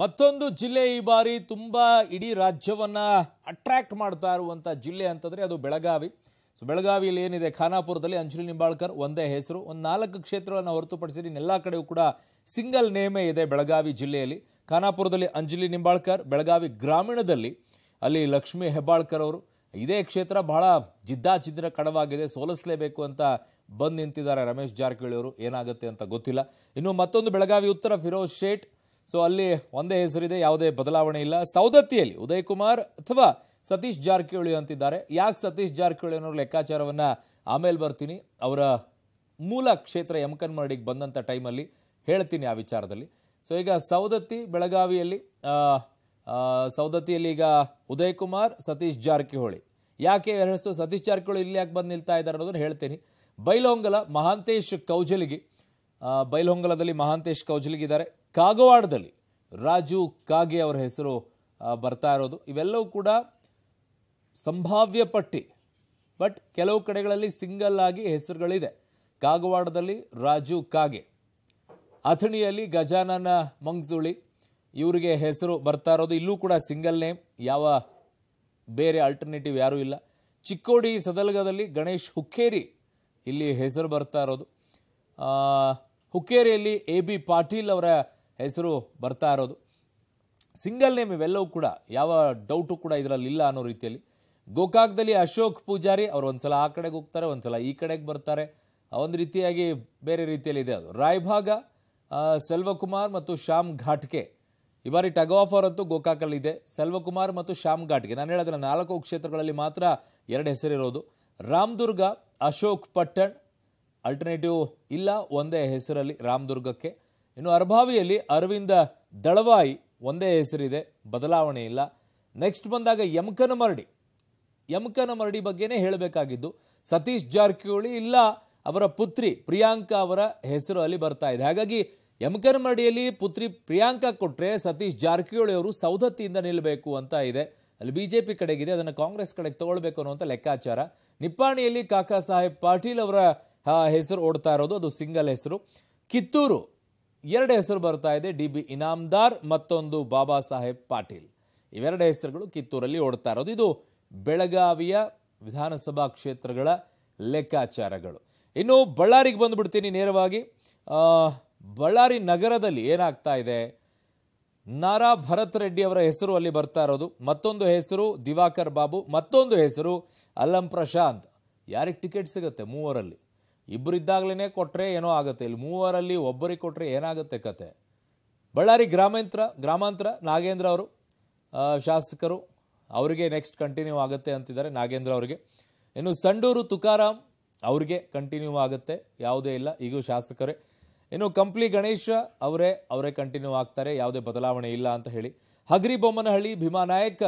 ಮತ್ತೊಂದು ಜಿಲ್ಲೆ ಈ ಬಾರಿ ತುಂಬ ಇಡೀ ರಾಜ್ಯವನ್ನು ಅಟ್ರಾಕ್ಟ್ ಮಾಡ್ತಾ ಇರುವಂಥ ಜಿಲ್ಲೆ ಅಂತಂದರೆ ಅದು ಬೆಳಗಾವಿ ಸೊ ಬೆಳಗಾವಿಯಲ್ಲಿ ಏನಿದೆ ಖಾನಾಪುರದಲ್ಲಿ ಅಂಜಲಿ ನಿಂಬಾಳ್ಕರ್ ಒಂದೇ ಹೆಸರು ಒಂದು ನಾಲ್ಕು ಕ್ಷೇತ್ರಗಳನ್ನು ಹೊರತುಪಡಿಸಿ ಇನ್ನೆಲ್ಲ ಕಡೆಯೂ ಕೂಡ ಸಿಂಗಲ್ ನೇಮೇ ಇದೆ ಬೆಳಗಾವಿ ಜಿಲ್ಲೆಯಲ್ಲಿ ಖಾನಾಪುರದಲ್ಲಿ ಅಂಜಲಿ ನಿಂಬಾಳ್ಕರ್ ಬೆಳಗಾವಿ ಗ್ರಾಮೀಣದಲ್ಲಿ ಅಲ್ಲಿ ಲಕ್ಷ್ಮೀ ಹೆಬ್ಬಾಳ್ಕರ್ ಅವರು ಇದೇ ಕ್ಷೇತ್ರ ಬಹಳ ಜಿದ್ದಾಚಿದ್ದರ ಕಡವಾಗಿದೆ ಸೋಲಿಸಲೇಬೇಕು ಅಂತ ಬಂದು ನಿಂತಿದ್ದಾರೆ ರಮೇಶ್ ಜಾರಕಿಹೊಳಿ ಅವರು ಏನಾಗುತ್ತೆ ಅಂತ ಗೊತ್ತಿಲ್ಲ ಇನ್ನು ಮತ್ತೊಂದು ಬೆಳಗಾವಿ ಉತ್ತರ ಫಿರೋಜ್ ಶೇಟ್ ಸೊ ಅಲ್ಲಿ ಒಂದೇ ಹೆಸರಿದೆ ಯಾವುದೇ ಬದಲಾವಣೆ ಇಲ್ಲ ಸೌದತ್ತಿಯಲ್ಲಿ ಉದಯ್ ಕುಮಾರ್ ಅಥವಾ ಸತೀಶ್ ಜಾರಕಿಹೊಳಿ ಅಂತಿದ್ದಾರೆ ಯಾಕೆ ಸತೀಶ್ ಜಾರಕಿಹೊಳಿ ಅನ್ನೋ ಲೆಕ್ಕಾಚಾರವನ್ನು ಆಮೇಲೆ ಬರ್ತೀನಿ ಅವರ ಮೂಲ ಕ್ಷೇತ್ರ ಯಮಕನ್ಮರಡಿಗೆ ಬಂದಂಥ ಟೈಮಲ್ಲಿ ಹೇಳ್ತೀನಿ ಆ ವಿಚಾರದಲ್ಲಿ ಸೊ ಈಗ ಸೌದತ್ತಿ ಬೆಳಗಾವಿಯಲ್ಲಿ ಸೌದತ್ತಿಯಲ್ಲಿ ಈಗ ಉದಯ್ ಕುಮಾರ್ ಸತೀಶ್ ಜಾರಕಿಹೊಳಿ ಯಾಕೆ ಹೆಸರು ಸತೀಶ್ ಜಾರಕಿಹೊಳಿ ಇಲ್ಲಿ ಯಾಕೆ ಬಂದು ನಿಲ್ತಾ ಇದ್ದಾರೆ ಅನ್ನೋದನ್ನು ಹೇಳ್ತೀನಿ ಬೈಲಹೊಂಗಲ ಮಹಾಂತೇಶ್ ಕೌಜಲಿಗಿ ಬೈಲಹೊಂಗಲದಲ್ಲಿ ಮಹಾಂತೇಶ್ ಕೌಜಲಿಗಿದ್ದಾರೆ ಕಾಗವಾಡದಲ್ಲಿ ರಾಜು ಕಾಗೆ ಅವರ ಹೆಸರು ಬರ್ತಾ ಇರೋದು ಇವೆಲ್ಲವೂ ಕೂಡ ಸಂಭಾವ್ಯ ಪಟ್ಟಿ ಬಟ್ ಕೆಲವು ಕಡೆಗಳಲ್ಲಿ ಸಿಂಗಲ್ ಆಗಿ ಹೆಸರುಗಳಿದೆ ಕಾಗವಾಡದಲ್ಲಿ ರಾಜು ಕಾಗೆ ಅಥಣಿಯಲ್ಲಿ ಗಜಾನನ ಮಂಗ್ಸುಳಿ ಇವರಿಗೆ ಹೆಸರು ಬರ್ತಾ ಇರೋದು ಇಲ್ಲೂ ಕೂಡ ಸಿಂಗಲ್ ನೇಮ್ ಯಾವ ಬೇರೆ ಆಲ್ಟರ್ನೇಟಿವ್ ಯಾರೂ ಇಲ್ಲ ಚಿಕ್ಕೋಡಿ ಸದಲಗದಲ್ಲಿ ಗಣೇಶ್ ಹುಕ್ಕೇರಿ ಇಲ್ಲಿ ಹೆಸರು ಬರ್ತಾ ಇರೋದು ಹುಕ್ಕೇರಿಯಲ್ಲಿ ಎ ಬಿ ಪಾಟೀಲ್ ಅವರ ಹೆಸರು ಬರ್ತಾ ಇರೋದು ಸಿಂಗಲ್ ನೇಮ್ ಇವೆಲ್ಲವೂ ಕೂಡ ಯಾವ ಡೌಟು ಕೂಡ ಇದರಲ್ಲಿ ಇಲ್ಲ ಅನ್ನೋ ರೀತಿಯಲ್ಲಿ ಗೋಕಾಕ್ದಲ್ಲಿ ಅಶೋಕ್ ಪೂಜಾರಿ ಅವರು ಒಂದು ಸಲ ಆ ಕಡೆಗೆ ಹೋಗ್ತಾರೆ ಒಂದು ಸಲ ಈ ಕಡೆಗೆ ಬರ್ತಾರೆ ಒಂದು ರೀತಿಯಾಗಿ ಬೇರೆ ರೀತಿಯಲ್ಲಿ ಇದೆ ಅದು ರಾಯ್ಭಾಗ ಸೆಲ್ವಕುಮಾರ್ ಮತ್ತು ಶ್ಯಾಮ್ ಘಾಟ್ಗೆ ಈ ಬಾರಿ ಟಗ್ ಆಫರ್ ಅಂತೂ ಗೋಕಾಕಲ್ಲಿದೆ ಸೆಲ್ವಕುಮಾರ್ ಮತ್ತು ಶ್ಯಾಮ್ ಘಾಟ್ಗೆ ನಾನು ಹೇಳಿದ್ರೆ ನಾಲ್ಕು ಕ್ಷೇತ್ರಗಳಲ್ಲಿ ಮಾತ್ರ ಎರಡು ಹೆಸರಿರೋದು ರಾಮದುರ್ಗ ಅಶೋಕ್ ಪಟ್ಟಣ್ ಆಲ್ಟರ್ನೇಟಿವ್ ಇಲ್ಲ ಒಂದೇ ಹೆಸರಲ್ಲಿ ರಾಮದುರ್ಗಕ್ಕೆ ಇನ್ನು ಅರ್ಭಾವಿಯಲ್ಲಿ ಅರವಿಂದ ದಳವಾಯಿ ಒಂದೇ ಹೆಸರಿದೆ ಬದಲಾವಣೆ ಇಲ್ಲ ನೆಕ್ಸ್ಟ್ ಬಂದಾಗ ಯಮಕನ ಮರಡಿ ಯಮಕನ ಮರಡಿ ಬಗ್ಗೆನೇ ಹೇಳಬೇಕಾಗಿದ್ದು ಸತೀಶ್ ಜಾರಕಿಹೊಳಿ ಇಲ್ಲ ಅವರ ಪುತ್ರಿ ಪ್ರಿಯಾಂಕಾ ಅವರ ಹೆಸರು ಅಲ್ಲಿ ಬರ್ತಾ ಇದೆ ಹಾಗಾಗಿ ಯಮಕನ ಮರಡಿಯಲ್ಲಿ ಪುತ್ರಿ ಪ್ರಿಯಾಂಕಾ ಕೊಟ್ಟರೆ ಸತೀಶ್ ಜಾರಕಿಹೊಳಿ ಅವರು ಸೌದತ್ತಿಯಿಂದ ನಿಲ್ಲಬೇಕು ಅಂತ ಇದೆ ಅಲ್ಲಿ ಬಿ ಜೆ ಪಿ ಕಡೆಗಿದೆ ಅದನ್ನು ಕಾಂಗ್ರೆಸ್ ಕಡೆಗೆ ತಗೊಳ್ಬೇಕು ಅನ್ನುವಂಥ ಲೆಕ್ಕಾಚಾರ ನಿಪ್ಪಾಣಿಯಲ್ಲಿ ಕಾಕಾ ಸಾಹೇಬ್ ಪಾಟೀಲ್ ಅವರ ಹೆಸರು ಓಡ್ತಾ ಇರೋದು ಅದು ಸಿಂಗಲ್ ಹೆಸರು ಕಿತ್ತೂರು ಎರಡು ಹೆಸರು ಬರ್ತಾ ಇದೆ ಡಿ ಬಿ ಇನಾಮ್ದಾರ್ ಮತ್ತೊಂದು ಬಾಬಾ ಸಾಹೇಬ್ ಪಾಟೀಲ್ ಇವೆರಡು ಹೆಸರುಗಳು ಕಿತ್ತೂರಲ್ಲಿ ಓಡ್ತಾ ಇರೋದು ಇದು ಬೆಳಗಾವಿಯ ವಿಧಾನಸಭಾ ಕ್ಷೇತ್ರಗಳ ಲೆಕ್ಕಾಚಾರಗಳು ಇನ್ನು ಬಳ್ಳಾರಿಗೆ ಬಂದುಬಿಡ್ತೀನಿ ನೇರವಾಗಿ ಬಳ್ಳಾರಿ ನಗರದಲ್ಲಿ ಏನಾಗ್ತಾ ಇದೆ ನಾರಾ ಭರತ್ ರೆಡ್ಡಿ ಅವರ ಹೆಸರು ಅಲ್ಲಿ ಬರ್ತಾ ಇರೋದು ಮತ್ತೊಂದು ಹೆಸರು ದಿವಾಕರ್ ಬಾಬು ಮತ್ತೊಂದು ಹೆಸರು ಅಲ್ಲಂ ಪ್ರಶಾಂತ್ ಯಾರಿಗೆ ಟಿಕೆಟ್ ಸಿಗುತ್ತೆ ಮೂವರಲ್ಲಿ ಇಬ್ಬರಿದ್ದಾಗಲೇ ಕೊಟ್ಟರೆ ಏನೋ ಆಗುತ್ತೆ ಇಲ್ಲಿ ಮೂವರಲ್ಲಿ ಒಬ್ಬರಿಗೆ ಕೊಟ್ಟರೆ ಏನಾಗುತ್ತೆ ಕತೆ ಬಳ್ಳಾರಿ ಗ್ರಾಮಾಂತರ ಗ್ರಾಮಾಂತರ ನಾಗೇಂದ್ರ ಅವರು ಶಾಸಕರು ಅವರಿಗೆ ನೆಕ್ಸ್ಟ್ ಕಂಟಿನ್ಯೂ ಆಗುತ್ತೆ ಅಂತಿದ್ದಾರೆ ನಾಗೇಂದ್ರ ಅವರಿಗೆ ಇನ್ನು ಸಂಡೂರು ತುಕಾರಾಮ್ ಅವ್ರಿಗೆ ಕಂಟಿನ್ಯೂ ಆಗುತ್ತೆ ಯಾವುದೇ ಇಲ್ಲ ಈಗೂ ಶಾಸಕರೇ ಇನ್ನು ಕಂಪ್ಲಿ ಗಣೇಶ ಅವರೇ ಅವರೇ ಕಂಟಿನ್ಯೂ ಆಗ್ತಾರೆ ಯಾವುದೇ ಬದಲಾವಣೆ ಇಲ್ಲ ಅಂತ ಹೇಳಿ ಹಗರಿ ಬೊಮ್ಮನಹಳ್ಳಿ ನಾಯಕ್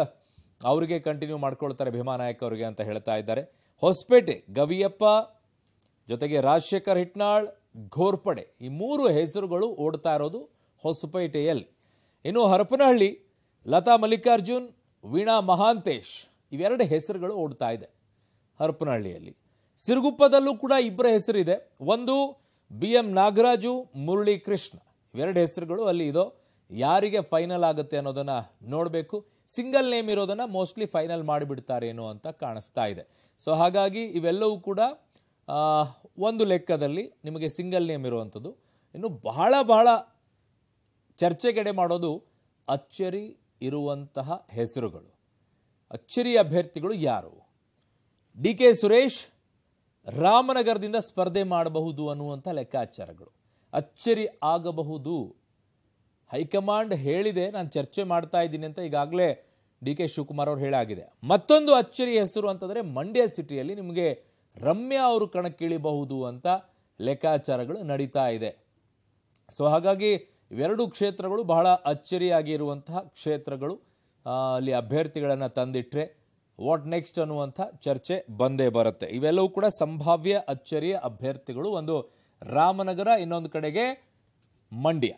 ಅವರಿಗೆ ಕಂಟಿನ್ಯೂ ಮಾಡ್ಕೊಳ್ತಾರೆ ಭೀಮಾನಾಯಕ್ ಅವರಿಗೆ ಅಂತ ಹೇಳ್ತಾ ಇದ್ದಾರೆ ಹೊಸಪೇಟೆ ಗವಿಯಪ್ಪ ಜೊತೆಗೆ ರಾಜಶೇಖರ್ ಹಿಟ್ನಾಳ್ ಘೋರ್ಪಡೆ ಈ ಮೂರು ಹೆಸರುಗಳು ಓಡ್ತಾ ಇರೋದು ಹೊಸಪೇಟೆಯಲ್ಲಿ ಇನ್ನು ಹರಪನಹಳ್ಳಿ ಲತಾ ಮಲ್ಲಿಕಾರ್ಜುನ್ ವೀಣಾ ಮಹಾಂತೇಶ್ ಇವೆರಡು ಹೆಸರುಗಳು ಓಡ್ತಾ ಇದೆ ಹರಪನಹಳ್ಳಿಯಲ್ಲಿ ಸಿರುಗುಪ್ಪದಲ್ಲೂ ಕೂಡ ಇಬ್ಬರ ಹೆಸರಿದೆ ಒಂದು ಬಿ ಎಂ ನಾಗರಾಜು ಮುರಳಿ ಕೃಷ್ಣ ಇವೆರಡು ಹೆಸರುಗಳು ಅಲ್ಲಿ ಇದೋ ಯಾರಿಗೆ ಫೈನಲ್ ಆಗುತ್ತೆ ಅನ್ನೋದನ್ನು ನೋಡಬೇಕು ಸಿಂಗಲ್ ನೇಮ್ ಇರೋದನ್ನು ಮೋಸ್ಟ್ಲಿ ಫೈನಲ್ ಮಾಡಿಬಿಡ್ತಾರೇನೋ ಅಂತ ಕಾಣಿಸ್ತಾ ಇದೆ ಸೊ ಹಾಗಾಗಿ ಇವೆಲ್ಲವೂ ಕೂಡ ಒಂದು ಲೆಕ್ಕದಲ್ಲಿ ನಿಮಗೆ ಸಿಂಗಲ್ ನೇಮ್ ಇರುವಂಥದ್ದು ಇನ್ನು ಬಹಳ ಬಹಳ ಚರ್ಚೆಗೆಡೆ ಮಾಡೋದು ಅಚ್ಚರಿ ಇರುವಂತಹ ಹೆಸರುಗಳು ಅಚ್ಚರಿ ಅಭ್ಯರ್ಥಿಗಳು ಯಾರು ಡಿ ಕೆ ಸುರೇಶ್ ರಾಮನಗರದಿಂದ ಸ್ಪರ್ಧೆ ಮಾಡಬಹುದು ಅನ್ನುವಂಥ ಲೆಕ್ಕಾಚಾರಗಳು ಅಚ್ಚರಿ ಆಗಬಹುದು ಹೈಕಮಾಂಡ್ ಹೇಳಿದೆ ನಾನು ಚರ್ಚೆ ಮಾಡ್ತಾ ಇದ್ದೀನಿ ಅಂತ ಈಗಾಗಲೇ ಡಿ ಕೆ ಶಿವಕುಮಾರ್ ಅವರು ಹೇಳಾಗಿದೆ ಮತ್ತೊಂದು ಅಚ್ಚರಿ ಹೆಸರು ಅಂತಂದರೆ ಮಂಡ್ಯ ಸಿಟಿಯಲ್ಲಿ ನಿಮಗೆ ರಮ್ಯಾ ಅವರು ಕಣಕ್ಕಿಳಿಬಹುದು ಅಂತ ಲೆಕ್ಕಾಚಾರಗಳು ನಡೀತಾ ಇದೆ ಸೊ ಹಾಗಾಗಿ ಇವೆರಡು ಕ್ಷೇತ್ರಗಳು ಬಹಳ ಅಚ್ಚರಿಯಾಗಿರುವಂತಹ ಕ್ಷೇತ್ರಗಳು ಅಲ್ಲಿ ಅಭ್ಯರ್ಥಿಗಳನ್ನು ತಂದಿಟ್ಟರೆ ವಾಟ್ ನೆಕ್ಸ್ಟ್ ಅನ್ನುವಂಥ ಚರ್ಚೆ ಬಂದೇ ಬರುತ್ತೆ ಇವೆಲ್ಲವೂ ಕೂಡ ಸಂಭಾವ್ಯ ಅಚ್ಚರಿಯ ಅಭ್ಯರ್ಥಿಗಳು ಒಂದು ರಾಮನಗರ ಇನ್ನೊಂದು ಕಡೆಗೆ ಮಂಡ್ಯ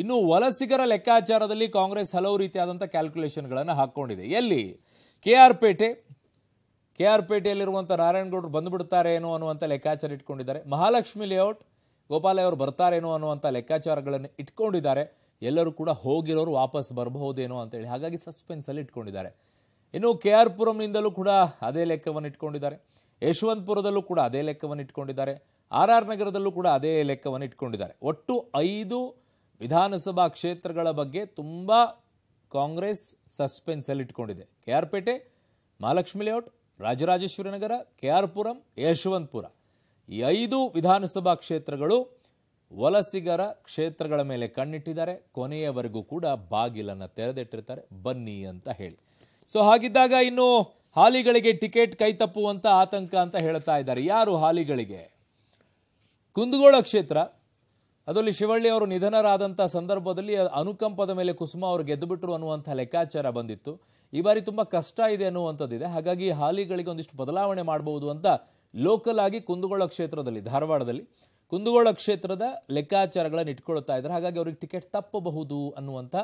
ಇನ್ನು ವಲಸಿಗರ ಲೆಕ್ಕಾಚಾರದಲ್ಲಿ ಕಾಂಗ್ರೆಸ್ ಹಲವು ರೀತಿಯಾದಂಥ ಕ್ಯಾಲ್ಕುಲೇಷನ್ಗಳನ್ನು ಹಾಕ್ಕೊಂಡಿದೆ ಎಲ್ಲಿ K R Pete K R ಪೇಟೆಯಲ್ಲಿರುವಂಥ ನಾರಾಯಣಗೌಡರು ಬಂದುಬಿಡ್ತಾರೆ ಏನೋ ಅನ್ನುವಂಥ ಲೆಕ್ಕಾಚಾರ ಇಟ್ಕೊಂಡಿದ್ದಾರೆ ಮಹಾಲಕ್ಷ್ಮಿ ಲೇಔಟ್ ಅವರು ಬರ್ತಾರೇನೋ ಅನ್ನುವಂಥ ಲೆಕ್ಕಾಚಾರಗಳನ್ನು ಇಟ್ಕೊಂಡಿದ್ದಾರೆ ಎಲ್ಲರೂ ಕೂಡ ಹೋಗಿರೋರು ವಾಪಸ್ ಬರಬಹುದೇನೋ ಅಂತೇಳಿ ಹಾಗಾಗಿ ಸಸ್ಪೆನ್ಸಲ್ಲಿ ಇಟ್ಕೊಂಡಿದ್ದಾರೆ ಇನ್ನು ಕೆ ಆರ್ ಪುರಂನಿಂದಲೂ ಕೂಡ ಅದೇ ಲೆಕ್ಕವನ್ನು ಇಟ್ಕೊಂಡಿದ್ದಾರೆ ಯಶವಂತಪುರದಲ್ಲೂ ಕೂಡ ಅದೇ ಲೆಕ್ಕವನ್ನು ಇಟ್ಕೊಂಡಿದ್ದಾರೆ ಆರ್ ಆರ್ ನಗರದಲ್ಲೂ ಕೂಡ ಅದೇ ಲೆಕ್ಕವನ್ನು ಇಟ್ಕೊಂಡಿದ್ದಾರೆ ಒಟ್ಟು ಐದು ವಿಧಾನಸಭಾ ಕ್ಷೇತ್ರಗಳ ಬಗ್ಗೆ ತುಂಬ ಕಾಂಗ್ರೆಸ್ ಸಸ್ಪೆನ್ಸಲ್ಲಿ ಇಟ್ಕೊಂಡಿದೆ K R Pete Mahalakshmi layout Rajarajeshwari Nagar K R Puram Yeshwanthpur ಈ ಐದು ವಿಧಾನಸಭಾ ಕ್ಷೇತ್ರಗಳು ವಲಸಿಗರ ಕ್ಷೇತ್ರಗಳ ಮೇಲೆ ಕಣ್ಣಿಟ್ಟಿದ್ದಾರೆ ಕೊನೆಯವರೆಗೂ ಕೂಡ ಬಾಗಿಲನ್ನು ತೆರೆದಿಟ್ಟಿರ್ತಾರೆ ಬನ್ನಿ ಅಂತ ಹೇಳಿ ಸೊ ಹಾಗಿದ್ದಾಗ ಇನ್ನು ಹಾಲಿಗಳಿಗೆ ಟಿಕೆಟ್ ಕೈ ತಪ್ಪುವಂಥ ಆತಂಕ ಅಂತ ಹೇಳ್ತಾ ಇದ್ದಾರೆ ಯಾರು ಹಾಲಿಗಳಿಗೆ ಕುಂದಗೋಳ ಕ್ಷೇತ್ರ ಅದರಲ್ಲಿ ಶಿವಳ್ಳಿ ಅವರು ನಿಧನರಾದಂಥ ಸಂದರ್ಭದಲ್ಲಿ ಅನುಕಂಪದ ಮೇಲೆ ಕುಸುಮ ಅವರು ಗೆದ್ದುಬಿಟ್ರು ಅನ್ನುವಂಥ ಲೆಕ್ಕಾಚಾರ ಬಂದಿತ್ತು ಈ ಬಾರಿ ತುಂಬ ಕಷ್ಟ ಇದೆ ಅನ್ನುವಂಥದ್ದಿದೆ ಹಾಗಾಗಿ ಹಾಲಿಗಳಿಗೆ ಒಂದಿಷ್ಟು ಬದಲಾವಣೆ ಮಾಡಬಹುದು ಅಂತ ಲೋಕಲ್ ಆಗಿ ಕುಂದಗೋಳ ಕ್ಷೇತ್ರದಲ್ಲಿ ಧಾರವಾಡದಲ್ಲಿ ಕುಂದಗೋಳ ಕ್ಷೇತ್ರದ ಲೆಕ್ಕಾಚಾರಗಳನ್ನು ಇಟ್ಕೊಳ್ತಾ ಇದ್ದಾರೆ ಹಾಗಾಗಿ ಅವ್ರಿಗೆ ಟಿಕೆಟ್ ತಪ್ಪಬಹುದು ಅನ್ನುವಂಥ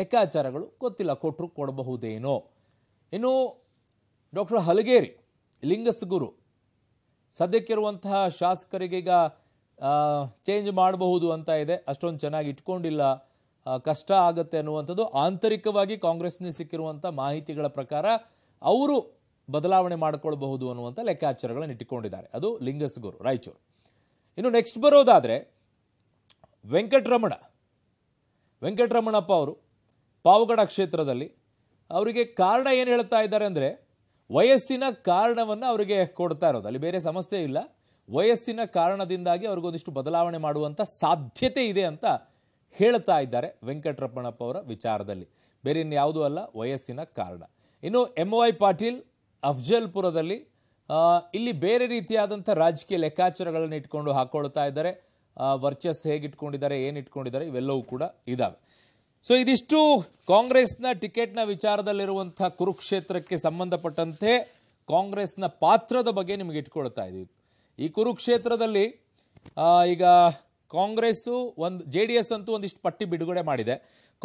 ಲೆಕ್ಕಾಚಾರಗಳು ಗೊತ್ತಿಲ್ಲ ಕೊಟ್ಟರು ಕೊಡಬಹುದೇನೋ ಇನ್ನು ಡಾಕ್ಟರ್ ಹಲಗೇರಿ ಲಿಂಗಸ್ಗುರು ಸದ್ಯಕ್ಕಿರುವಂತಹ ಶಾಸಕರಿಗೀಗ ಚೇಂಜ್ ಮಾಡಬಹುದು ಅಂತ ಇದೆ ಅಷ್ಟೊಂದು ಚೆನ್ನಾಗಿ ಇಟ್ಕೊಂಡಿಲ್ಲ ಕಷ್ಟ ಆಗುತ್ತೆ ಅನ್ನುವಂಥದ್ದು ಆಂತರಿಕವಾಗಿ ಕಾಂಗ್ರೆಸ್ನ ಸಿಕ್ಕಿರುವಂಥ ಮಾಹಿತಿಗಳ ಪ್ರಕಾರ ಅವರು ಬದಲಾವಣೆ ಮಾಡಿಕೊಳ್ಬಹುದು ಅನ್ನುವಂಥ ಲೆಕ್ಕಾಚಾರಗಳನ್ನು ಇಟ್ಟುಕೊಂಡಿದ್ದಾರೆ ಅದು ಲಿಂಗಸ್ಗೂರು ರಾಯಚೂರು ಇನ್ನು ನೆಕ್ಸ್ಟ್ ಬರೋದಾದರೆ ವೆಂಕಟರಮಣ ವೆಂಕಟರಮಣಪ್ಪ ಅವರು ಪಾವಗಡ ಕ್ಷೇತ್ರದಲ್ಲಿ ಅವರಿಗೆ ಕಾರಣ ಏನು ಹೇಳ್ತಾ ಇದ್ದಾರೆ ಅಂದರೆ ವಯಸ್ಸಿನ ಕಾರಣವನ್ನು ಅವರಿಗೆ ಕೊಡ್ತಾ ಇರೋದು ಅಲ್ಲಿ ಬೇರೆ ಸಮಸ್ಯೆ ಇಲ್ಲ ವಯಸ್ಸಿನ ಕಾರಣದಿಂದಾಗಿ ಅವ್ರಿಗೊಂದಿಷ್ಟು ಬದಲಾವಣೆ ಮಾಡುವಂಥ ಸಾಧ್ಯತೆ ಇದೆ ಅಂತ ಹೇಳ್ತಾ ಇದ್ದಾರೆ ವೆಂಕಟರಮಣಪ್ಪ ಅವರ ವಿಚಾರದಲ್ಲಿ ಬೇರೆ ಇನ್ಯಾವುದೂ ಅಲ್ಲ ವಯಸ್ಸಿನ ಕಾರಣ ಇನ್ನು ಎಂ ವೈ ಪಾಟೀಲ್ ಅಫ್ಜಲ್ಪುರದಲ್ಲಿ ಇಲ್ಲಿ ಬೇರೆ ರೀತಿಯಾದಂಥ ರಾಜಕೀಯ ಲೆಕ್ಕಾಚಾರಗಳನ್ನು ಇಟ್ಕೊಂಡು ಹಾಕೊಳ್ತಾ ಇದ್ದಾರೆ ವರ್ಚಸ್ ಹೇಗಿಟ್ಕೊಂಡಿದ್ದಾರೆ ಏನು ಇಟ್ಕೊಂಡಿದ್ದಾರೆ ಇವೆಲ್ಲವೂ ಕೂಡ ಇದ್ದಾವೆ ಸೊ ಇದಿಷ್ಟು ಕಾಂಗ್ರೆಸ್ನ ಟಿಕೆಟ್ನ ವಿಚಾರದಲ್ಲಿರುವಂಥ ಕುರುಕ್ಷೇತ್ರಕ್ಕೆ ಸಂಬಂಧಪಟ್ಟಂತೆ ಕಾಂಗ್ರೆಸ್ನ ಪಾತ್ರದ ಬಗ್ಗೆ ನಿಮಗೆ ಇಟ್ಕೊಳ್ತಾ ಇದ್ದೀವಿ ಈ ಕುರುಕ್ಷೇತ್ರದಲ್ಲಿ ಈಗ ಕಾಂಗ್ರೆಸ್ಸು ಒಂದು ಜೆ ಡಿ ಎಸ್ ಅಂತೂ ಒಂದಿಷ್ಟು ಪಟ್ಟಿ ಬಿಡುಗಡೆ ಮಾಡಿದೆ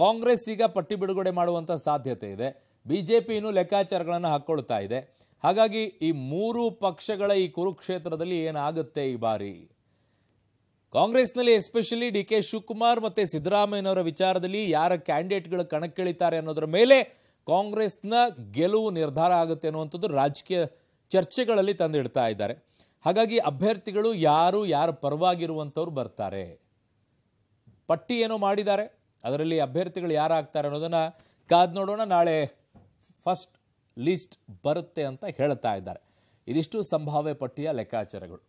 ಕಾಂಗ್ರೆಸ್ ಈಗ ಪಟ್ಟಿ ಬಿಡುಗಡೆ ಮಾಡುವಂಥ ಸಾಧ್ಯತೆ ಇದೆ ಬಿ ಜೆ ಪಿ ಲೆಕ್ಕಾಚಾರಗಳನ್ನು ಹಾಕ್ಕೊಳ್ತಾ ಇದೆ ಹಾಗಾಗಿ ಈ ಮೂರು ಪಕ್ಷಗಳ ಈ ಕುರುಕ್ಷೇತ್ರದಲ್ಲಿ ಏನಾಗುತ್ತೆ ಈ ಬಾರಿ ಕಾಂಗ್ರೆಸ್ನಲ್ಲಿ ಎಸ್ಪೆಷಲಿ ಡಿ ಕೆ ಶಿವಕುಮಾರ್ ಮತ್ತು ಸಿದ್ದರಾಮಯ್ಯನವರ ವಿಚಾರದಲ್ಲಿ ಯಾರ ಕ್ಯಾಂಡಿಡೇಟ್ಗಳು ಕಣಕ್ಕಿಳಿತಾರೆ ಅನ್ನೋದ್ರ ಮೇಲೆ ಕಾಂಗ್ರೆಸ್ನ ಗೆಲುವು ನಿರ್ಧಾರ ಆಗುತ್ತೆ ಅನ್ನುವಂಥದ್ದು ರಾಜಕೀಯ ಚರ್ಚೆಗಳಲ್ಲಿ ತಂದಿಡ್ತಾ ಇದ್ದಾರೆ ಹಾಗಾಗಿ ಅಭ್ಯರ್ಥಿಗಳು ಯಾರು ಯಾರ ಪರವಾಗಿರುವಂಥವ್ರು ಬರ್ತಾರೆ ಪಟ್ಟಿ ಏನೋ ಮಾಡಿದ್ದಾರೆ ಅದರಲ್ಲಿ ಅಭ್ಯರ್ಥಿಗಳು ಯಾರು ಆಗ್ತಾರೆ ಅನ್ನೋದನ್ನು ಕಾದ್ ನೋಡೋಣ ನಾಳೆ ಫಸ್ಟ್ ಲಿಸ್ಟ್ ಬರುತ್ತೆ ಅಂತ ಹೇಳ್ತಾ ಇದ್ದಾರೆ ಇದಿಷ್ಟು ಸಂಭಾವ್ಯ ಪಟ್ಟಿಯ ಲೆಕ್ಕಾಚಾರಗಳು